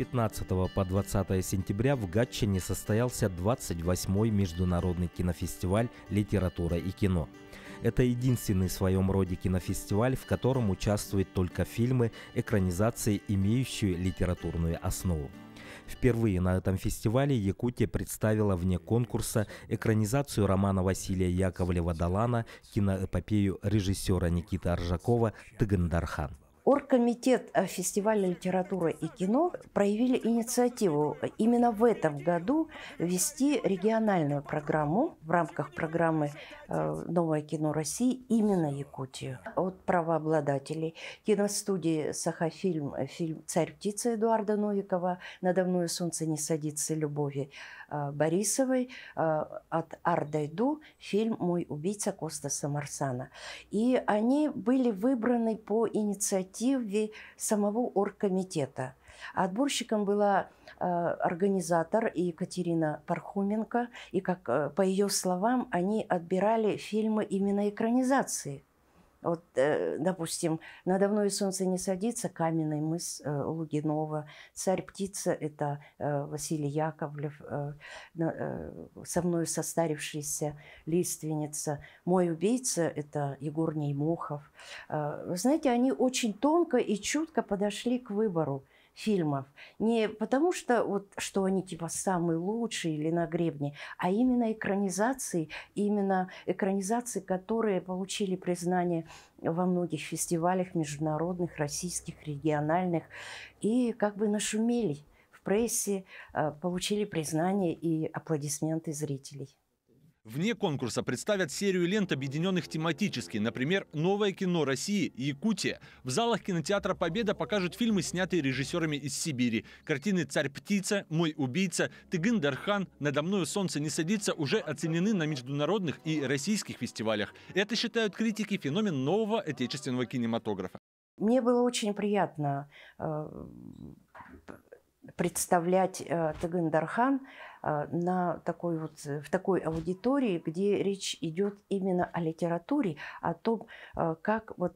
15 по 20 сентября в Гатчине состоялся 28-й международный кинофестиваль «Литература и кино». Это единственный в своем роде кинофестиваль, в котором участвуют только фильмы, экранизации, имеющие литературную основу. Впервые на этом фестивале Якутия представила вне конкурса экранизацию романа Василия Яковлева-Далана, киноэпопею режиссера Никиты Аржакова «Тыгандархан». Оргкомитет э, фестиваля литературы и кино проявили инициативу э, именно в этом году ввести региональную программу в рамках программы э, «Новое кино России» именно Якутию. От правообладателей киностудии «Сахафильм», фильм «Царь птицы» Эдуарда Новикова «Надо мною солнце не садится любови», Э, Борисовой э, от Ардайду фильм «Мой убийца» Костаса Марсана. И они были выбраны по инициативе самого оргкомитета. Отборщиком была э, организатор Екатерина Пархуменко, и, как по ее словам, они отбирали фильмы именно экранизации – вот, э, допустим, «Надо мной солнце не садится», «Каменный мыс» э, Лугинова, «Царь-птица» — это э, Василий Яковлев, «Со мною состарившаяся лиственница», «Мой убийца» — это Егор Неймухов. Вы знаете, они очень тонко и чутко подошли к выбору фильмов. Не потому что, вот, что они типа самые лучшие или на гребне, а именно экранизации, именно экранизации, которые получили признание во многих фестивалях международных, российских, региональных, и как бы нашумели в прессе, э, получили признание и аплодисменты зрителей. Вне конкурса представят серию лент, объединенных тематически. Например, «Новое кино России» и «Якутия». В залах кинотеатра «Победа» покажут фильмы, снятые режиссерами из Сибири. Картины «Царь-птица», «Мой убийца», «Тыгын Дархан», «Надо мною солнце не садится» уже оценены на международных и российских фестивалях. Это, считают критики, феномен нового отечественного кинематографа. Мне было очень приятно э, представлять э, Тагындархан э, на такой вот, э, в такой аудитории, где речь идет именно о литературе, о том, как вот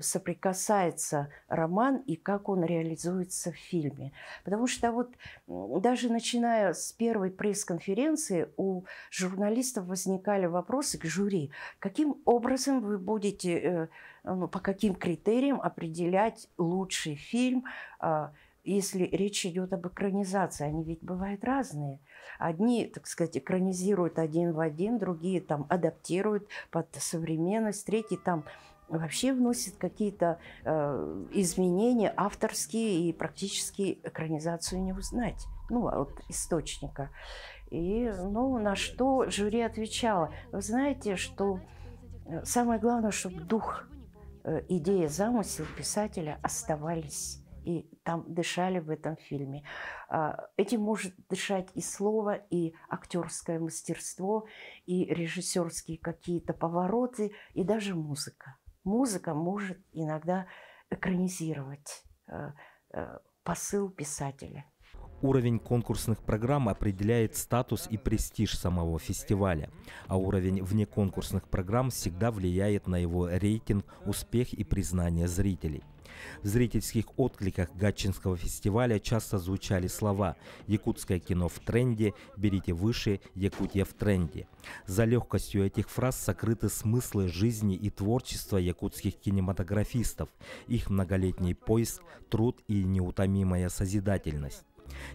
соприкасается роман и как он реализуется в фильме. Потому что вот даже начиная с первой пресс-конференции у журналистов возникали вопросы к жюри. Каким образом вы будете, ну, по каким критериям определять лучший фильм, если речь идет об экранизации, они ведь бывают разные. Одни, так сказать, экранизируют один в один, другие там адаптируют под современность, третьи там вообще вносят какие-то э, изменения авторские и практически экранизацию не узнать, ну, а от источника. И, ну, на что жюри отвечало. Вы знаете, что э, самое главное, чтобы дух, э, идея, замысел писателя оставались и там дышали в этом фильме. А, этим может дышать и слово, и актерское мастерство, и режиссерские какие-то повороты, и даже музыка. Музыка может иногда экранизировать э, э, посыл писателя. Уровень конкурсных программ определяет статус и престиж самого фестиваля, а уровень внеконкурсных программ всегда влияет на его рейтинг, успех и признание зрителей. В зрительских откликах Гатчинского фестиваля часто звучали слова «Якутское кино в тренде», «Берите выше», «Якутия в тренде». За легкостью этих фраз сокрыты смыслы жизни и творчества якутских кинематографистов, их многолетний поиск, труд и неутомимая созидательность.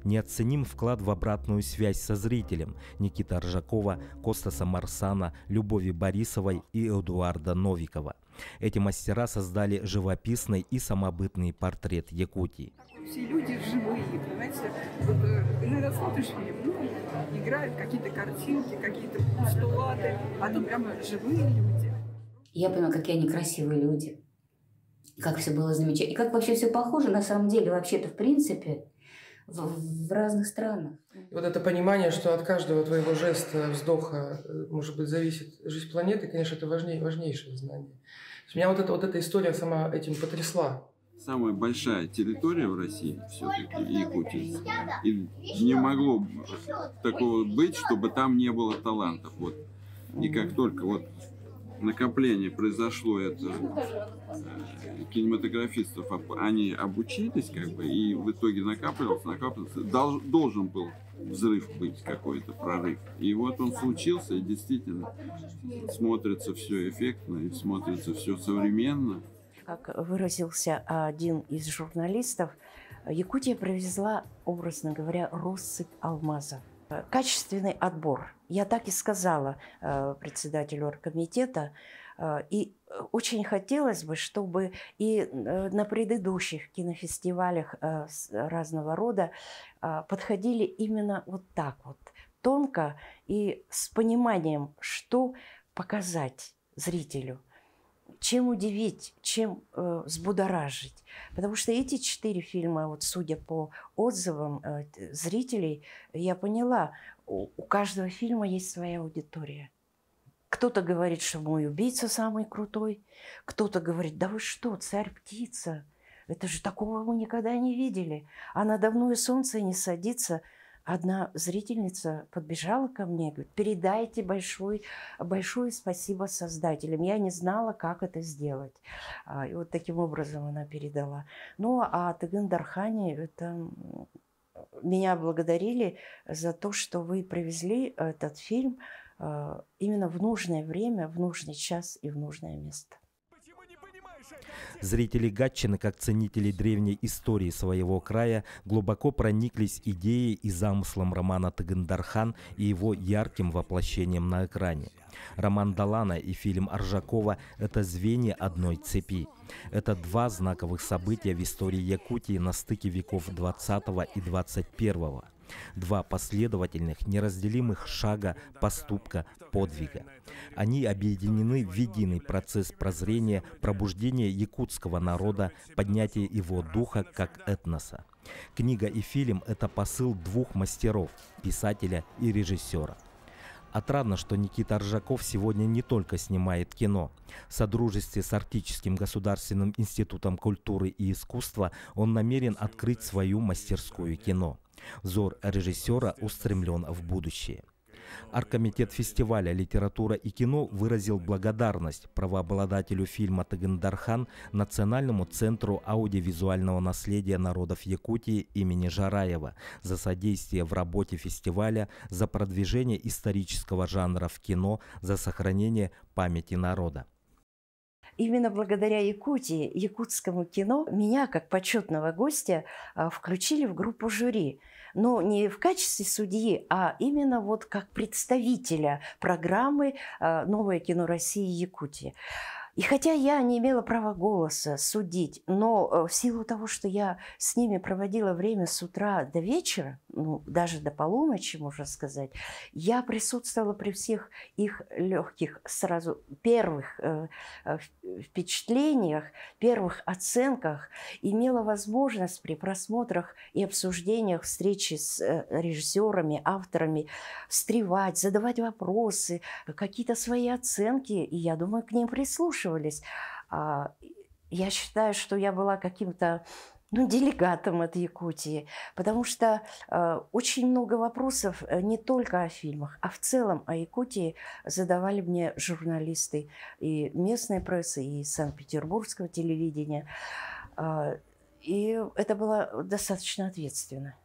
Неоценим вклад в обратную связь со зрителем Никита Ржакова, Костаса Марсана, Любови Борисовой и Эдуарда Новикова. Эти мастера создали живописный и самобытный портрет Якутии. Все люди живые, понимаете? Вот, э, иногда смотришь фильм, ну, играют какие-то картинки, какие-то постулаты, а тут прямо живые люди. Я понимаю, какие они красивые люди. Как все было замечательно. И как вообще все похоже, на самом деле, вообще-то, в принципе, в разных странах. И вот это понимание, что от каждого твоего жеста, вздоха, э, может быть, зависит жизнь планеты, конечно, это важнее, важнейшее знание. Меня вот, эта вот эта история сама этим потрясла. Самая большая территория в России все-таки Якутия. И не могло такого быть, чтобы там не было талантов. Вот. И как только вот накопление произошло это э, кинематографистов, они обучились как бы, и в итоге накапливался, накапливался, Дол, должен был взрыв быть какой-то, прорыв. И вот он случился, и действительно смотрится все эффектно, и смотрится все современно. Как выразился один из журналистов, Якутия привезла, образно говоря, россыпь алмазов. Качественный отбор. Я так и сказала э, председателю оргкомитета. Э, и очень хотелось бы, чтобы и э, на предыдущих кинофестивалях разного рода подходили именно вот так вот, тонко и с пониманием, что показать зрителю – чем удивить, чем э, взбудоражить. Потому что эти четыре фильма, вот судя по отзывам э, зрителей, я поняла, у, у каждого фильма есть своя аудитория. Кто-то говорит, что мой убийца самый крутой, кто-то говорит, да вы что, царь-птица, это же такого мы никогда не видели, Она а давно и солнце не садится – одна зрительница подбежала ко мне и говорит, передайте большой, большое спасибо создателям. Я не знала, как это сделать. А, и вот таким образом она передала. Ну, а Тыгын Дархани, это меня благодарили за то, что вы привезли этот фильм а, именно в нужное время, в нужный час и в нужное место. Зрители Гатчины, как ценители древней истории своего края, глубоко прониклись идеей и замыслом романа Тагандархан и его ярким воплощением на экране. Роман Далана и фильм Аржакова – это звенья одной цепи. Это два знаковых события в истории Якутии на стыке веков 20 и 21. Два последовательных, неразделимых шага, поступка, подвига. Они объединены в единый процесс прозрения, пробуждения якутского народа, поднятия его духа как этноса. Книга и фильм – это посыл двух мастеров – писателя и режиссера. Отрадно, что Никита Ржаков сегодня не только снимает кино. В содружестве с Арктическим государственным институтом культуры и искусства он намерен открыть свою мастерскую кино. Взор режиссера устремлен в будущее. Аркомитет фестиваля «Литература и кино» выразил благодарность правообладателю фильма "Тагендархан" Национальному центру аудиовизуального наследия народов Якутии имени Жараева за содействие в работе фестиваля, за продвижение исторического жанра в кино, за сохранение памяти народа. Именно благодаря Якутии, якутскому кино, меня, как почетного гостя, а, включили в группу жюри. Но не в качестве судьи, а именно вот как представителя программы а, «Новое кино России и Якутии». И хотя я не имела права голоса судить, но э, в силу того, что я с ними проводила время с утра до вечера, ну, даже до полуночи, можно сказать, я присутствовала при всех их легких, сразу первых э, э впечатлениях, первых оценках, имела возможность при просмотрах и обсуждениях встречи с э, режиссерами, авторами встревать, задавать вопросы, какие-то свои оценки, и я думаю, к ним прислушиваться спрашивались. А, я считаю, что я была каким-то ну, делегатом от Якутии, потому что а, очень много вопросов э, не только о фильмах, а в целом о Якутии задавали мне журналисты и местной прессы, и Санкт-Петербургского телевидения. А, и это было достаточно ответственно.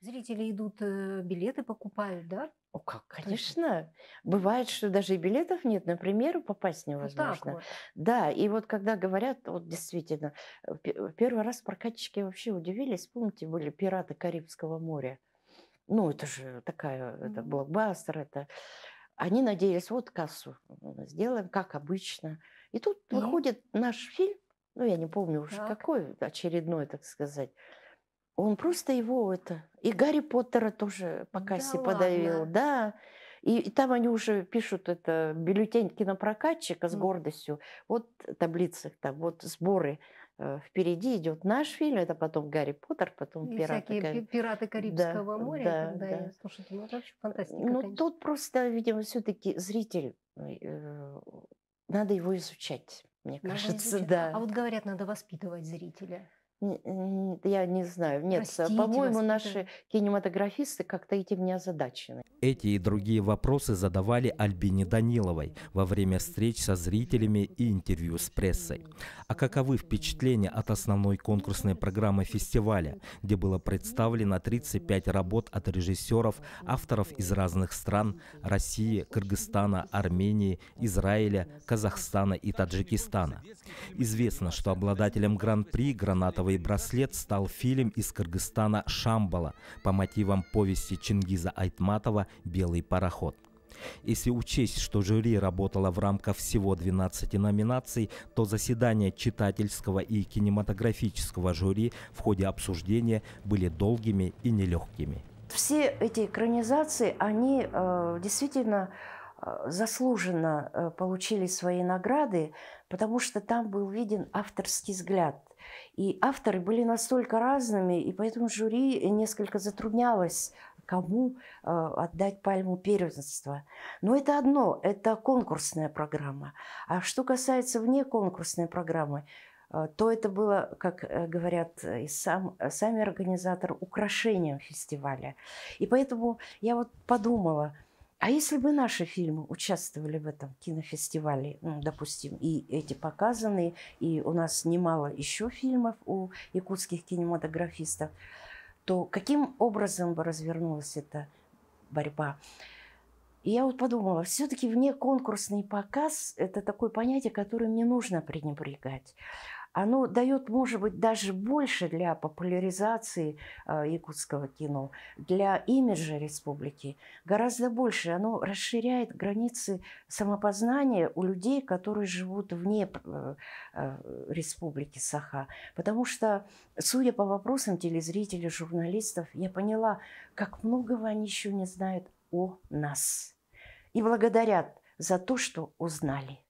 Зрители идут, э, билеты покупают, да? О, как, конечно. Бывает, что даже и билетов нет, например, премьеру попасть ну невозможно. Вот вот. Да, и вот когда говорят, вот действительно, э, э, первый раз прокатчики вообще удивились. Помните, были пираты Карибского моря. Ну, это же такая, mm-hmm. это блокбастер, это... Они надеялись, вот кассу сделаем, как обычно. И тут mm-hmm. выходит наш фильм, ну, я не помню уже так. какой, очередной, так сказать, он просто его это... И Гарри Поттера тоже по кассе да подавил. Ладно. Да. И, и там они уже пишут это бюллетень кинопрокатчика с mm. гордостью. Вот таблицы там, вот сборы. Э, впереди идет наш фильм, это потом Гарри Поттер, потом и пираты. Всякие пираты Карибского да, моря. Да, да. Я... Слушайте, ну это вообще фантастика. Ну конечно. тут просто, видимо, все-таки зритель э, надо его изучать, мне надо кажется, изучать. да. А вот говорят, надо воспитывать зрителя. Я не знаю. Нет, по-моему, наши кинематографисты как-то этим не озадачены. Эти и другие вопросы задавали Альбине Даниловой во время встреч со зрителями и интервью с прессой. А каковы впечатления от основной конкурсной программы фестиваля, где было представлено 35 работ от режиссеров, авторов из разных стран – России, Кыргызстана, Армении, Израиля, Казахстана и Таджикистана. Известно, что обладателем гран-при гранатовой «Кровавый браслет» стал фильм из Кыргызстана «Шамбала» по мотивам повести Чингиза Айтматова «Белый пароход». Если учесть, что жюри работало в рамках всего 12 номинаций, то заседания читательского и кинематографического жюри в ходе обсуждения были долгими и нелегкими. Все эти экранизации, они э, действительно э, заслуженно э, получили свои награды, потому что там был виден авторский взгляд и авторы были настолько разными, и поэтому жюри несколько затруднялось кому а, отдать пальму первенства. Но это одно, это конкурсная программа. А что касается вне конкурсной программы, а, то это было, как э, говорят и сам, сами организаторы, украшением фестиваля. И поэтому я вот подумала – а если бы наши фильмы участвовали в этом кинофестивале, ну, допустим, и эти показаны, и у нас немало еще фильмов у якутских кинематографистов, то каким образом бы развернулась эта борьба? И я вот подумала, все-таки вне конкурсный показ – это такое понятие, которое мне нужно пренебрегать оно дает, может быть, даже больше для популяризации а, якутского кино, для имиджа республики, гораздо больше. Оно расширяет границы самопознания у людей, которые живут вне э, а, республики Саха. Потому что, судя по вопросам телезрителей, журналистов, я поняла, как многого они еще не знают о нас. И благодарят за то, что узнали.